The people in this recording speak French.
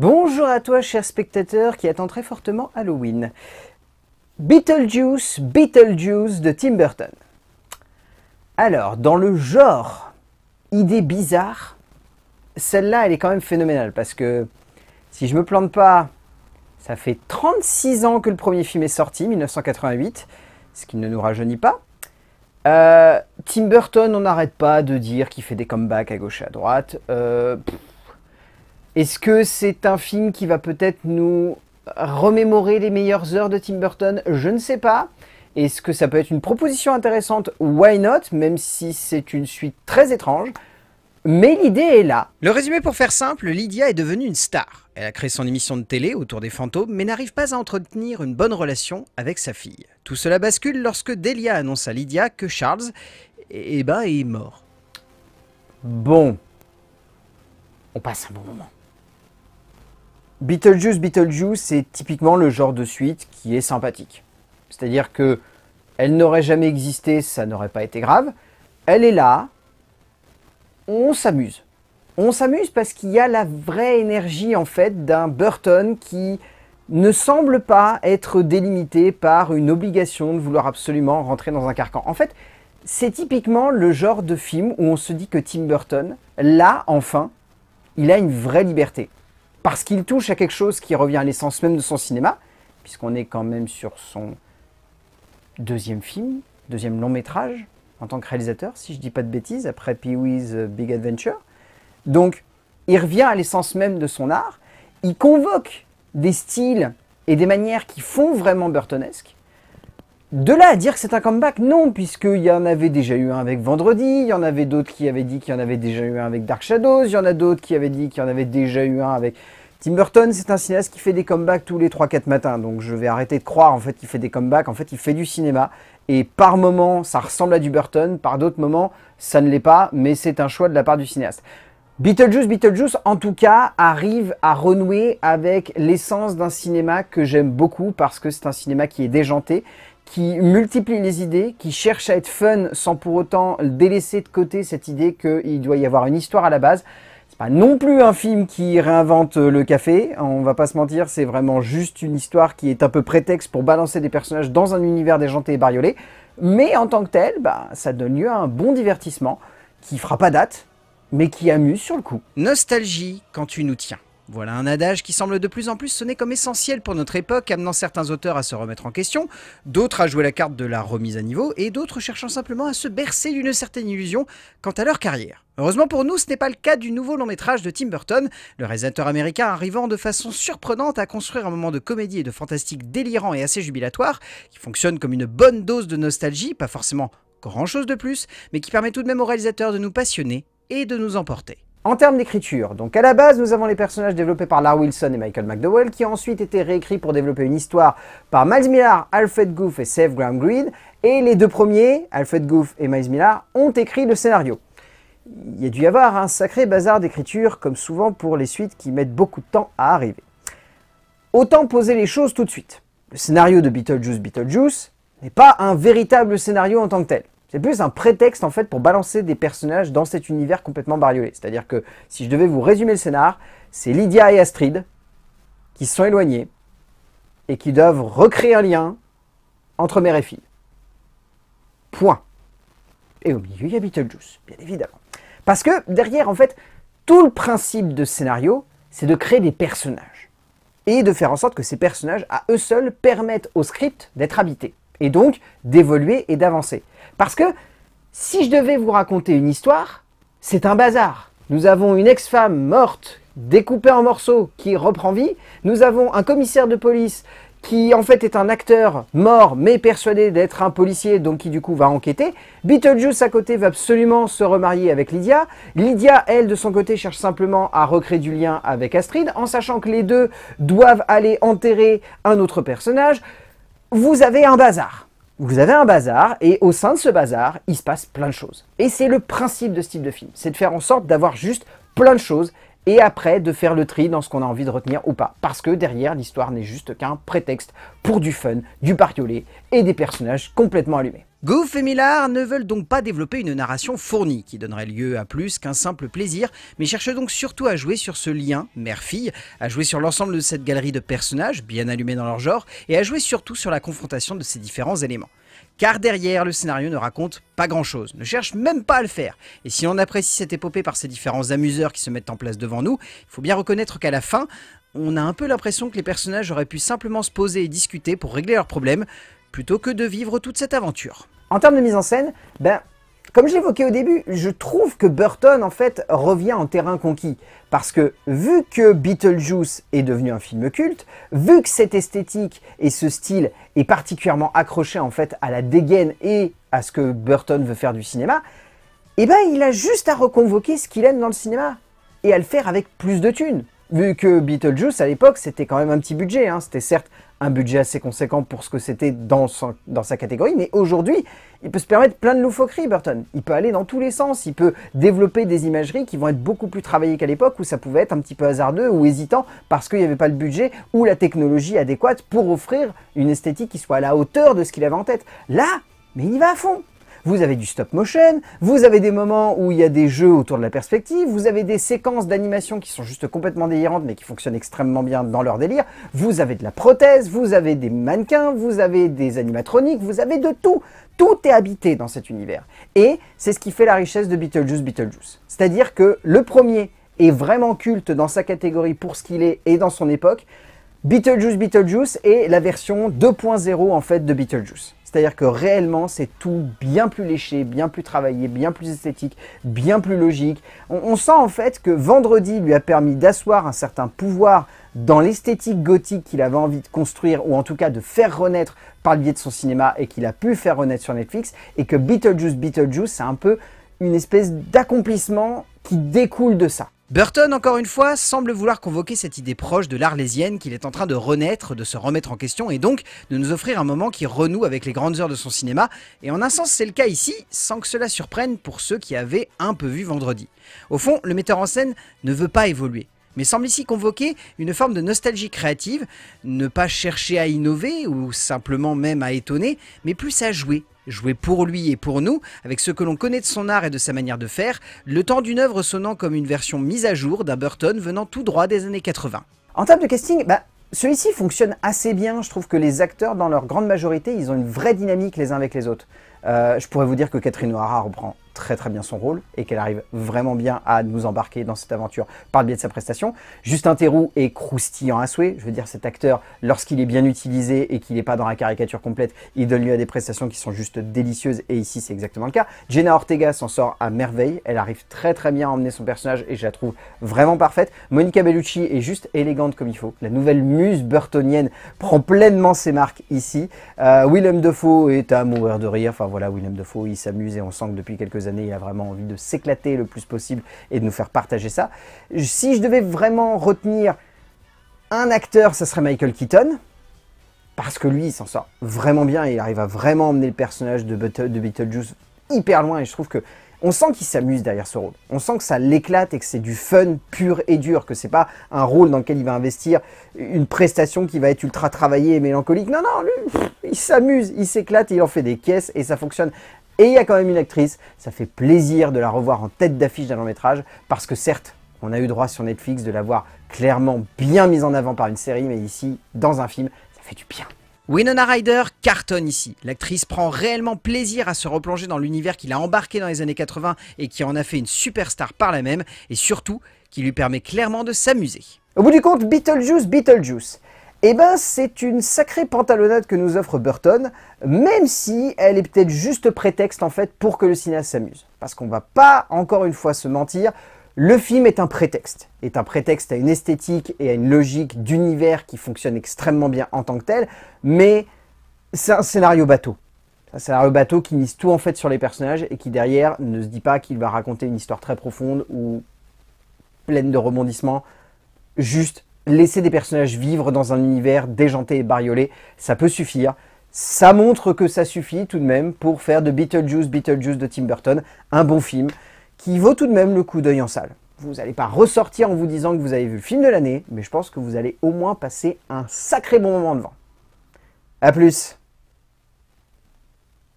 Bonjour à toi, cher spectateur qui attend très fortement Halloween. Beetlejuice, Beetlejuice de Tim Burton. Alors, dans le genre idée bizarre, celle-là, elle est quand même phénoménale parce que si je me plante pas, ça fait 36 ans que le premier film est sorti, 1988, ce qui ne nous rajeunit pas. Euh, Tim Burton, on n'arrête pas de dire qu'il fait des comebacks à gauche et à droite. Euh, est-ce que c'est un film qui va peut-être nous remémorer les meilleures heures de Tim Burton Je ne sais pas. Est-ce que ça peut être une proposition intéressante Why not Même si c'est une suite très étrange. Mais l'idée est là. Le résumé pour faire simple, Lydia est devenue une star. Elle a créé son émission de télé autour des fantômes, mais n'arrive pas à entretenir une bonne relation avec sa fille. Tout cela bascule lorsque Delia annonce à Lydia que Charles, eh ben, est mort. Bon. On passe un bon moment. Beetlejuice, Beetlejuice, c'est typiquement le genre de suite qui est sympathique. C'est-à-dire que elle n'aurait jamais existé, ça n'aurait pas été grave. Elle est là, on s'amuse. On s'amuse parce qu'il y a la vraie énergie en fait d'un Burton qui ne semble pas être délimité par une obligation de vouloir absolument rentrer dans un carcan. En fait, c'est typiquement le genre de film où on se dit que Tim Burton, là enfin, il a une vraie liberté parce qu'il touche à quelque chose qui revient à l'essence même de son cinéma, puisqu'on est quand même sur son deuxième film, deuxième long métrage en tant que réalisateur, si je dis pas de bêtises, après Pee-wee's euh, Big Adventure. Donc, il revient à l'essence même de son art, il convoque des styles et des manières qui font vraiment burtonesque, de là à dire que c'est un comeback, non, puisqu'il y en avait déjà eu un avec Vendredi, il y en avait d'autres qui avaient dit qu'il y en avait déjà eu un avec Dark Shadows, il y en a d'autres qui avaient dit qu'il y en avait déjà eu un avec... Tim Burton, c'est un cinéaste qui fait des comebacks tous les 3-4 matins, donc je vais arrêter de croire en fait qu'il fait des comebacks, en fait il fait du cinéma, et par moments ça ressemble à du Burton, par d'autres moments ça ne l'est pas, mais c'est un choix de la part du cinéaste. Beetlejuice, Beetlejuice, en tout cas, arrive à renouer avec l'essence d'un cinéma que j'aime beaucoup parce que c'est un cinéma qui est déjanté qui multiplie les idées, qui cherche à être fun sans pour autant délaisser de côté cette idée qu'il doit y avoir une histoire à la base. C'est pas non plus un film qui réinvente le café, hein, on va pas se mentir, c'est vraiment juste une histoire qui est un peu prétexte pour balancer des personnages dans un univers déjanté et bariolé. Mais en tant que tel, bah, ça donne lieu à un bon divertissement qui fera pas date, mais qui amuse sur le coup. Nostalgie quand tu nous tiens. Voilà un adage qui semble de plus en plus sonner comme essentiel pour notre époque, amenant certains auteurs à se remettre en question, d'autres à jouer la carte de la remise à niveau, et d'autres cherchant simplement à se bercer d'une certaine illusion quant à leur carrière. Heureusement pour nous, ce n'est pas le cas du nouveau long métrage de Tim Burton, le réalisateur américain arrivant de façon surprenante à construire un moment de comédie et de fantastique délirant et assez jubilatoire, qui fonctionne comme une bonne dose de nostalgie, pas forcément grand chose de plus, mais qui permet tout de même au réalisateur de nous passionner et de nous emporter. En termes d'écriture, donc à la base, nous avons les personnages développés par Lar Wilson et Michael McDowell, qui ont ensuite été réécrits pour développer une histoire par Miles Millar, Alfred Goof et Seth Graham Greene, et les deux premiers, Alfred Goof et Miles Millar, ont écrit le scénario. Il y a dû y avoir un sacré bazar d'écriture, comme souvent pour les suites qui mettent beaucoup de temps à arriver. Autant poser les choses tout de suite. Le scénario de Beetlejuice Beetlejuice n'est pas un véritable scénario en tant que tel. C'est plus un prétexte en fait pour balancer des personnages dans cet univers complètement bariolé. C'est-à-dire que si je devais vous résumer le scénar, c'est Lydia et Astrid qui sont éloignés et qui doivent recréer un lien entre mère et fille. Point. Et au milieu, il y a Beetlejuice, bien évidemment. Parce que derrière, en fait, tout le principe de scénario, c'est de créer des personnages. Et de faire en sorte que ces personnages, à eux seuls, permettent au script d'être habité et donc d'évoluer et d'avancer. Parce que si je devais vous raconter une histoire, c'est un bazar. Nous avons une ex-femme morte, découpée en morceaux, qui reprend vie. Nous avons un commissaire de police qui en fait est un acteur mort mais persuadé d'être un policier donc qui du coup va enquêter. Beetlejuice à côté va absolument se remarier avec Lydia. Lydia elle de son côté cherche simplement à recréer du lien avec Astrid en sachant que les deux doivent aller enterrer un autre personnage vous avez un bazar. Vous avez un bazar, et au sein de ce bazar, il se passe plein de choses. Et c'est le principe de ce type de film, c'est de faire en sorte d'avoir juste plein de choses, et après de faire le tri dans ce qu'on a envie de retenir ou pas. Parce que derrière, l'histoire n'est juste qu'un prétexte pour du fun, du pariolé et des personnages complètement allumés. Goof et Millard ne veulent donc pas développer une narration fournie qui donnerait lieu à plus qu'un simple plaisir, mais cherchent donc surtout à jouer sur ce lien mère-fille, à jouer sur l'ensemble de cette galerie de personnages bien allumés dans leur genre, et à jouer surtout sur la confrontation de ces différents éléments. Car derrière, le scénario ne raconte pas grand-chose, ne cherche même pas à le faire. Et si on apprécie cette épopée par ces différents amuseurs qui se mettent en place devant nous, il faut bien reconnaître qu'à la fin, on a un peu l'impression que les personnages auraient pu simplement se poser et discuter pour régler leurs problèmes, plutôt que de vivre toute cette aventure. En termes de mise en scène, ben, comme je l'évoquais au début, je trouve que Burton en fait revient en terrain conquis. Parce que vu que Beetlejuice est devenu un film culte, vu que cette esthétique et ce style est particulièrement accroché en fait à la dégaine et à ce que Burton veut faire du cinéma, eh ben il a juste à reconvoquer ce qu'il aime dans le cinéma et à le faire avec plus de thunes. Vu que Beetlejuice à l'époque c'était quand même un petit budget, hein. c'était certes un budget assez conséquent pour ce que c'était dans, sa catégorie. Mais aujourd'hui, il peut se permettre plein de loufoqueries, Burton. Il peut aller dans tous les sens. Il peut développer des imageries qui vont être beaucoup plus travaillées qu'à l'époque où ça pouvait être un petit peu hasardeux ou hésitant parce qu'il n'y avait pas le budget ou la technologie adéquate pour offrir une esthétique qui soit à la hauteur de ce qu'il avait en tête. Là, mais il y va à fond. Vous avez du stop motion, vous avez des moments où il y a des jeux autour de la perspective, vous avez des séquences d'animation qui sont juste complètement délirantes mais qui fonctionnent extrêmement bien dans leur délire, vous avez de la prothèse, vous avez des mannequins, vous avez des animatroniques, vous avez de tout. Tout est habité dans cet univers. Et c'est ce qui fait la richesse de Beetlejuice Beetlejuice. C'est-à-dire que le premier est vraiment culte dans sa catégorie pour ce qu'il est et dans son époque. Beetlejuice Beetlejuice est la version 2.0 en fait de Beetlejuice. C'est-à-dire que réellement, c'est tout bien plus léché, bien plus travaillé, bien plus esthétique, bien plus logique. On, sent en fait que Vendredi lui a permis d'asseoir un certain pouvoir dans l'esthétique gothique qu'il avait envie de construire, ou en tout cas de faire renaître par le biais de son cinéma, et qu'il a pu faire renaître sur Netflix, et que Beetlejuice, Beetlejuice, c'est un peu une espèce d'accomplissement qui découle de ça. Burton, encore une fois, semble vouloir convoquer cette idée proche de l'Arlésienne qu'il est en train de renaître, de se remettre en question et donc de nous offrir un moment qui renoue avec les grandes heures de son cinéma, et en un sens c'est le cas ici, sans que cela surprenne pour ceux qui avaient un peu vu vendredi. Au fond, le metteur en scène ne veut pas évoluer, mais semble ici convoquer une forme de nostalgie créative, ne pas chercher à innover ou simplement même à étonner, mais plus à jouer, Jouer pour lui et pour nous, avec ce que l'on connaît de son art et de sa manière de faire, le temps d'une œuvre sonnant comme une version mise à jour d'un Burton venant tout droit des années 80. En termes de casting, bah, celui-ci fonctionne assez bien. Je trouve que les acteurs, dans leur grande majorité, ils ont une vraie dynamique les uns avec les autres. Euh, je pourrais vous dire que Catherine O'Hara reprend très très bien son rôle et qu'elle arrive vraiment bien à nous embarquer dans cette aventure par le biais de sa prestation. Justin Theroux est croustillant à souhait, je veux dire cet acteur, lorsqu'il est bien utilisé et qu'il n'est pas dans la caricature complète, il donne lieu à des prestations qui sont juste délicieuses et ici c'est exactement le cas. Jenna Ortega s'en sort à merveille, elle arrive très très bien à emmener son personnage et je la trouve vraiment parfaite. Monica Bellucci est juste élégante comme il faut, la nouvelle muse burtonienne prend pleinement ses marques ici. Euh, Willem Dafoe est à mourir de rire, enfin voilà Willem Dafoe il s'amuse et on sent que depuis quelques années, il a vraiment envie de s'éclater le plus possible et de nous faire partager ça. Si je devais vraiment retenir un acteur, ça serait Michael Keaton, parce que lui, il s'en sort vraiment bien et il arrive à vraiment emmener le personnage de, Beetlejuice hyper loin et je trouve que on sent qu'il s'amuse derrière ce rôle. On sent que ça l'éclate et que c'est du fun pur et dur, que c'est pas un rôle dans lequel il va investir une prestation qui va être ultra travaillée et mélancolique. Non, non, lui, il s'amuse, il s'éclate, il en fait des caisses et ça fonctionne. Et il y a quand même une actrice, ça fait plaisir de la revoir en tête d'affiche d'un long métrage, parce que certes, on a eu droit sur Netflix de la voir clairement bien mise en avant par une série, mais ici, dans un film, ça fait du bien. Winona Ryder cartonne ici. L'actrice prend réellement plaisir à se replonger dans l'univers qu'il a embarqué dans les années 80 et qui en a fait une superstar par la même, et surtout, qui lui permet clairement de s'amuser. Au bout du compte, Beetlejuice, Beetlejuice eh ben, c'est une sacrée pantalonnade que nous offre Burton, même si elle est peut-être juste prétexte en fait pour que le cinéaste s'amuse. Parce qu'on va pas, encore une fois, se mentir, le film est un prétexte, est un prétexte à une esthétique et à une logique d'univers qui fonctionne extrêmement bien en tant que tel, mais c'est un scénario bateau. C'est un scénario bateau qui mise tout en fait sur les personnages et qui derrière ne se dit pas qu'il va raconter une histoire très profonde ou pleine de rebondissements, juste laisser des personnages vivre dans un univers déjanté et bariolé, ça peut suffire. Ça montre que ça suffit tout de même pour faire de Beetlejuice, Beetlejuice de Tim Burton un bon film qui vaut tout de même le coup d'œil en salle. Vous n'allez pas ressortir en vous disant que vous avez vu le film de l'année, mais je pense que vous allez au moins passer un sacré bon moment devant. A plus